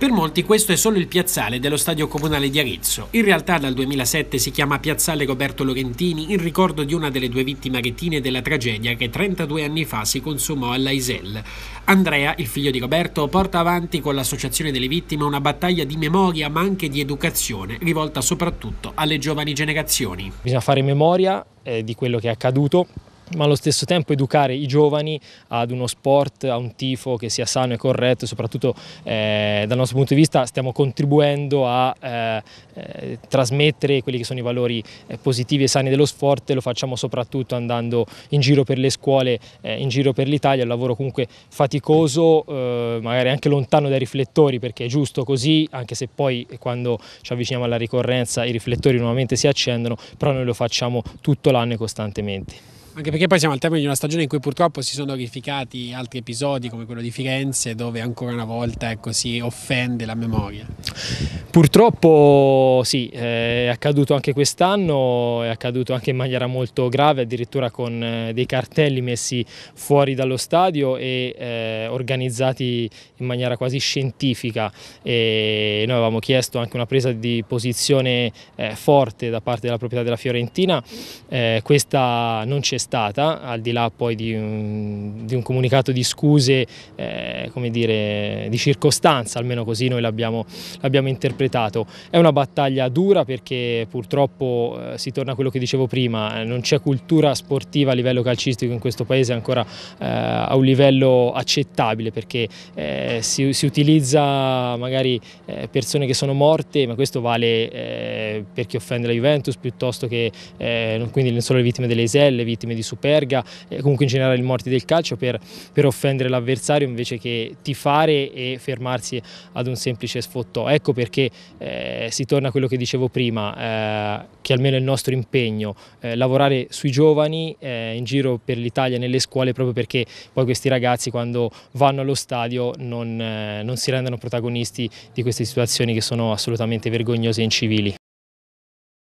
Per molti questo è solo il piazzale dello stadio comunale di Arezzo. In realtà dal 2007 si chiama piazzale Roberto Lorentini in ricordo di una delle due vittime aretine della tragedia che 32 anni fa si consumò all'Aisel. Andrea, il figlio di Roberto, porta avanti con l'associazione delle vittime una battaglia di memoria ma anche di educazione rivolta soprattutto alle giovani generazioni. Bisogna fare memoria eh, di quello che è accaduto ma allo stesso tempo educare i giovani ad uno sport, a un tifo che sia sano e corretto, soprattutto eh, dal nostro punto di vista stiamo contribuendo a eh, eh, trasmettere quelli che sono i valori eh, positivi e sani dello sport, lo facciamo soprattutto andando in giro per le scuole, eh, in giro per l'Italia, un lavoro comunque faticoso, eh, magari anche lontano dai riflettori perché è giusto così, anche se poi quando ci avviciniamo alla ricorrenza i riflettori nuovamente si accendono, però noi lo facciamo tutto l'anno e costantemente. Anche perché poi siamo al termine di una stagione in cui purtroppo si sono verificati altri episodi come quello di Firenze dove ancora una volta ecco, si offende la memoria. Purtroppo sì, eh, è accaduto anche quest'anno, è accaduto anche in maniera molto grave, addirittura con eh, dei cartelli messi fuori dallo stadio e eh, organizzati in maniera quasi scientifica. E noi avevamo chiesto anche una presa di posizione eh, forte da parte della proprietà della Fiorentina, eh, questa non c'è stata, al di là poi di un, di un comunicato di scuse, eh, come dire, di circostanza, almeno così noi l'abbiamo interpretato interpretato. È una battaglia dura perché purtroppo eh, si torna a quello che dicevo prima, eh, non c'è cultura sportiva a livello calcistico in questo paese ancora eh, a un livello accettabile perché eh, si, si, utilizza magari eh, persone che sono morte ma questo vale per chi offende la Juventus piuttosto che eh, quindi non solo le vittime delle iselle, vittime di Superga, eh, comunque in generale i morti del calcio per, per offendere l'avversario invece che tifare e fermarsi ad un semplice sfottò. Ecco perché eh, si torna a quello che dicevo prima, eh, che almeno è il nostro impegno, eh, lavorare sui giovani in giro per l'Italia, nelle scuole, proprio perché poi questi ragazzi quando vanno allo stadio non, non si rendano protagonisti di queste situazioni che sono assolutamente vergognose e incivili.